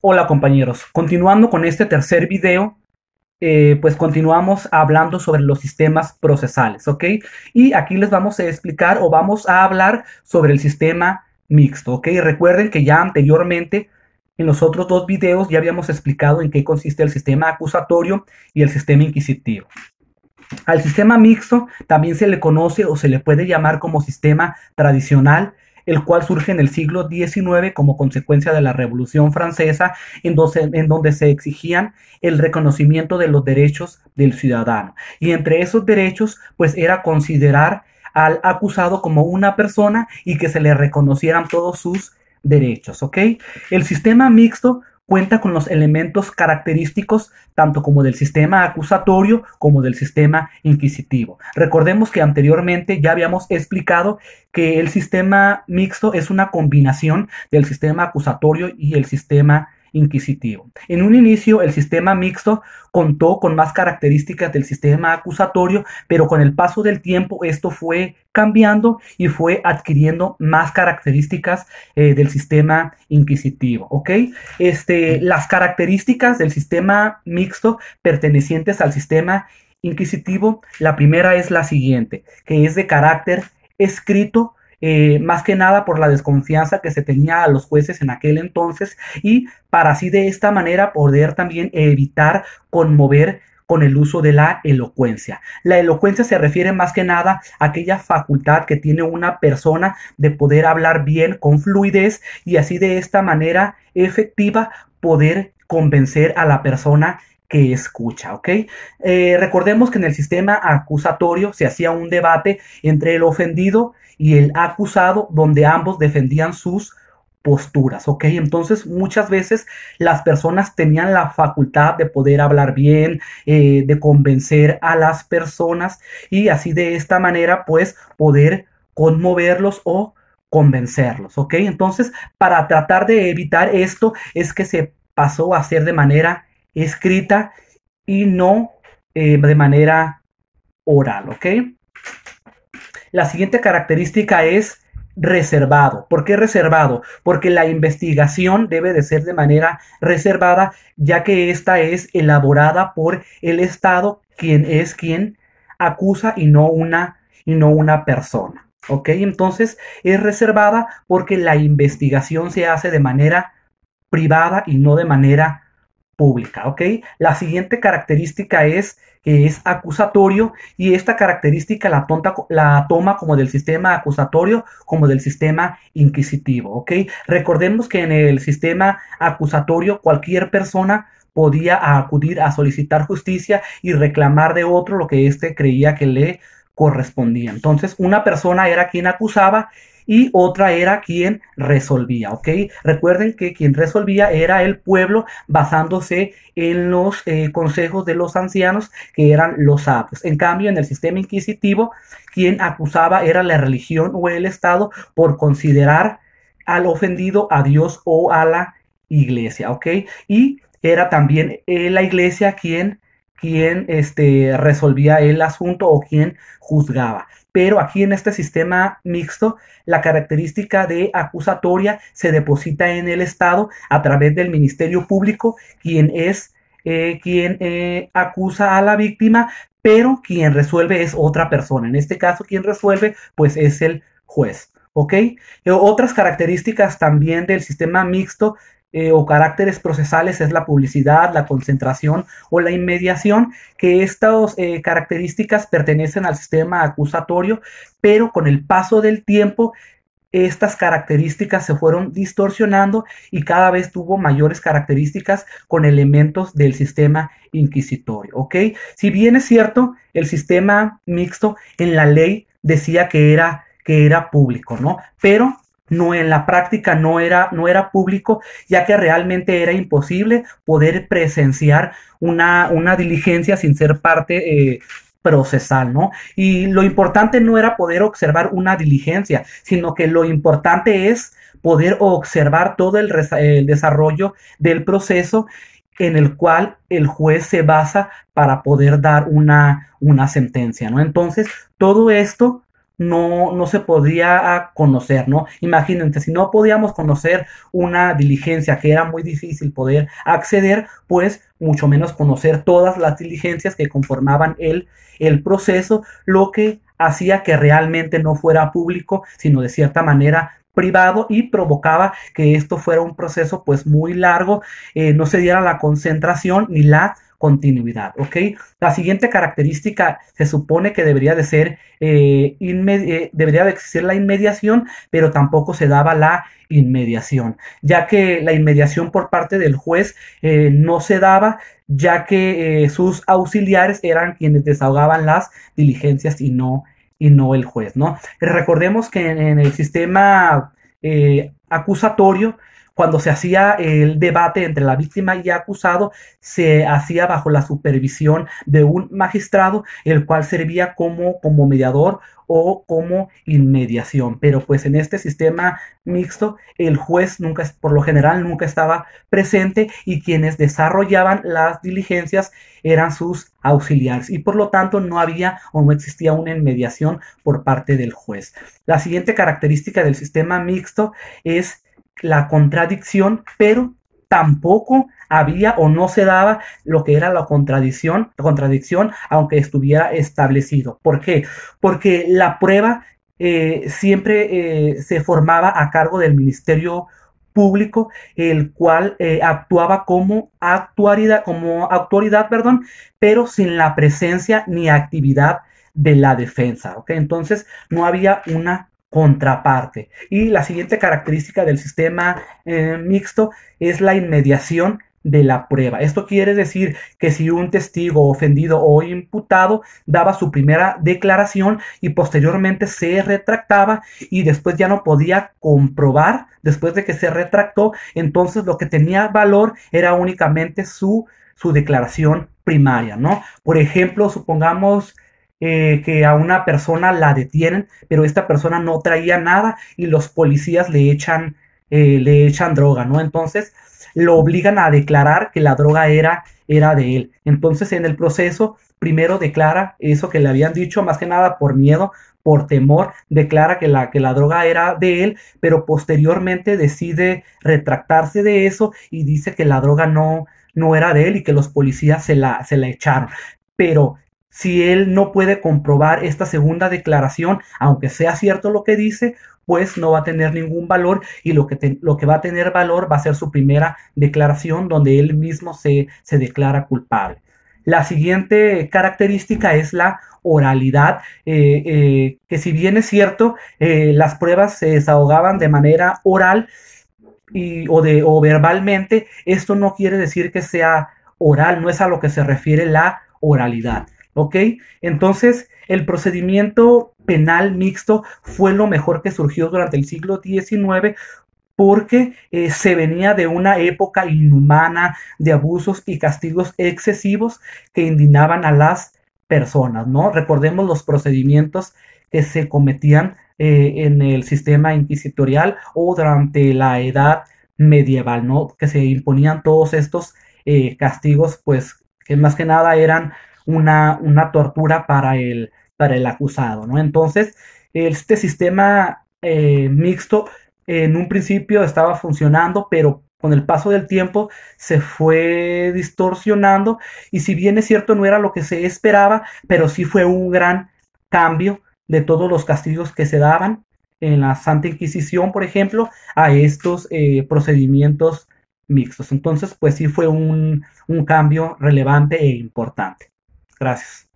Hola compañeros, continuando con este tercer video, eh, pues continuamos hablando sobre los sistemas procesales, ¿ok? Y aquí les vamos a explicar o vamos a hablar sobre el sistema mixto, ¿ok? Recuerden que ya anteriormente en los otros dos videos ya habíamos explicado en qué consiste el sistema acusatorio y el sistema inquisitivo. Al sistema mixto también se le conoce o se le puede llamar como sistema tradicional, el cual surge en el siglo XIX como consecuencia de la Revolución Francesa, en, donde se exigían el reconocimiento de los derechos del ciudadano. Y entre esos derechos, pues era considerar al acusado como una persona y que se le reconocieran todos sus derechos, ¿ok? El sistema mixto cuenta con los elementos característicos tanto como del sistema acusatorio como del sistema inquisitivo. Recordemos que anteriormente ya habíamos explicado que el sistema mixto es una combinación del sistema acusatorio y el sistema inquisitivo. En un inicio, el sistema mixto contó con más características del sistema acusatorio, pero con el paso del tiempo esto fue cambiando y fue adquiriendo más características eh, del sistema inquisitivo. ¿ok? Este, las características del sistema mixto pertenecientes al sistema inquisitivo, la primera es la siguiente, que es de carácter escrito eh, más que nada por la desconfianza que se tenía a los jueces en aquel entonces y para así de esta manera poder también evitar conmover con el uso de la elocuencia. La elocuencia se refiere más que nada a aquella facultad que tiene una persona de poder hablar bien con fluidez y así de esta manera efectiva poder convencer a la persona que escucha, ¿ok? Eh, recordemos que en el sistema acusatorio se hacía un debate entre el ofendido y el acusado, donde ambos defendían sus posturas, ¿ok? Entonces muchas veces las personas tenían la facultad de poder hablar bien, eh, de convencer a las personas y así de esta manera pues poder conmoverlos o convencerlos, ¿ok? Entonces para tratar de evitar esto es que se pasó a hacer de manera escrita y no eh, de manera oral, ¿ok? La siguiente característica es reservado. ¿Por qué reservado? Porque la investigación debe de ser de manera reservada, ya que esta es elaborada por el Estado, quien es quien acusa y no una, y no una persona. ¿Ok? Entonces es reservada porque la investigación se hace de manera privada y no de manera pública. ¿ok? La siguiente característica es que es acusatorio y esta característica la, la toma como del sistema acusatorio como del sistema inquisitivo. ¿ok? Recordemos que en el sistema acusatorio cualquier persona podía acudir a solicitar justicia y reclamar de otro lo que éste creía que le correspondía. Entonces, una persona era quien acusaba y otra era quien resolvía, ¿ok? Recuerden que quien resolvía era el pueblo basándose en los eh, consejos de los ancianos que eran los sabios. En cambio, en el sistema inquisitivo, quien acusaba era la religión o el Estado por considerar al ofendido a Dios o a la iglesia, ¿ok? Y era también eh, la iglesia quien quien este, resolvía el asunto o quien juzgaba pero aquí en este sistema mixto la característica de acusatoria se deposita en el Estado a través del Ministerio Público, quien es eh, quien eh, acusa a la víctima, pero quien resuelve es otra persona. En este caso, quien resuelve pues es el juez. ¿Ok? Eh, otras características también del sistema mixto eh, o caracteres procesales es la publicidad, la concentración o la inmediación, que estas eh, características pertenecen al sistema acusatorio, pero con el paso del tiempo estas características se fueron distorsionando y cada vez tuvo mayores características con elementos del sistema inquisitorio. ¿ok? Si bien es cierto, el sistema mixto en la ley decía que era, que era público, ¿no? Pero no en la práctica no era, no era público, ya que realmente era imposible poder presenciar una, una diligencia sin ser parte eh, procesal, ¿no? Y lo importante no era poder observar una diligencia, sino que lo importante es poder observar todo el, desarrollo del proceso en el cual el juez se basa para poder dar una, una sentencia, ¿no? Entonces, todo esto no, no se podía conocer, ¿no? Imagínense, si no podíamos conocer una diligencia que era muy difícil poder acceder, pues mucho menos conocer todas las diligencias que conformaban el, el proceso, lo que hacía que realmente no fuera público, sino de cierta manera privado y provocaba que esto fuera un proceso pues muy largo, eh, no se diera la concentración ni la continuidad, ¿ok? La siguiente característica se supone que debería de ser, eh, eh, debería de existir la inmediación, pero tampoco se daba la inmediación, ya que la inmediación por parte del juez eh, no se daba, ya que sus auxiliares eran quienes desahogaban las diligencias y no, no el juez, ¿no? Recordemos que en, en el sistema acusatorio, cuando se hacía el debate entre la víctima y acusado, se hacía bajo la supervisión de un magistrado, el cual servía como, como mediador o como inmediación. Pero pues en este sistema mixto, el juez nunca, por lo general, nunca estaba presente y quienes desarrollaban las diligencias eran sus auxiliares y por lo tanto no había o no existía una inmediación por parte del juez. La siguiente característica del sistema mixto es la contradicción, pero tampoco había o no se daba lo que era la contradicción, la contradicción aunque estuviera establecido. ¿Por qué? Porque la prueba eh, siempre eh, se formaba a cargo del Ministerio Público, el cual eh, actuaba como actualidad, como actualidad, perdón, pero sin la presencia ni actividad de la defensa. okay Entonces no había una contraparte. Y la siguiente característica del sistema eh, mixto es la inmediación de la prueba. Esto quiere decir que si un testigo ofendido o imputado daba su primera declaración y posteriormente se retractaba y después ya no podía comprobar, después de que se retractó, entonces lo que tenía valor era únicamente su, su declaración primaria, ¿no? Por ejemplo, supongamos eh, que a una persona la detienen, pero esta persona no traía nada y los policías le echan, eh, le echan droga, ¿no? Entonces lo obligan a declarar que la droga era, era de él. Entonces en el proceso primero declara eso que le habían dicho, más que nada por miedo, por temor, declara que la, que la droga era de él, pero posteriormente decide retractarse de eso y dice que la droga no, no era de él y que los policías se la, se la echaron. Pero si él no puede comprobar esta segunda declaración, aunque sea cierto lo que dice, pues no va a tener ningún valor y lo que, va a tener valor va a ser su primera declaración donde él mismo se, declara culpable. La siguiente característica es la oralidad, eh, eh, que si bien es cierto, eh, las pruebas se desahogaban de manera oral o verbalmente, esto no quiere decir que sea oral, no es a lo que se refiere la oralidad. ¿Ok? Entonces, el procedimiento penal mixto fue lo mejor que surgió durante el siglo XIX porque eh, se venía de una época inhumana de abusos y castigos excesivos que indignaban a las personas, ¿no? Recordemos los procedimientos que se cometían eh, en el sistema inquisitorial o durante la edad medieval, ¿no? Que se imponían todos estos eh, castigos, pues que más que nada eran una, tortura para el, para el acusado, ¿no? Entonces, este sistema eh, mixto en un principio estaba funcionando, pero con el paso del tiempo se fue distorsionando y si bien es cierto no era lo que se esperaba, pero sí fue un gran cambio de todos los castigos que se daban en la Santa Inquisición, por ejemplo, a estos eh, procedimientos mixtos. Entonces, pues sí fue un cambio relevante e importante. Gracias.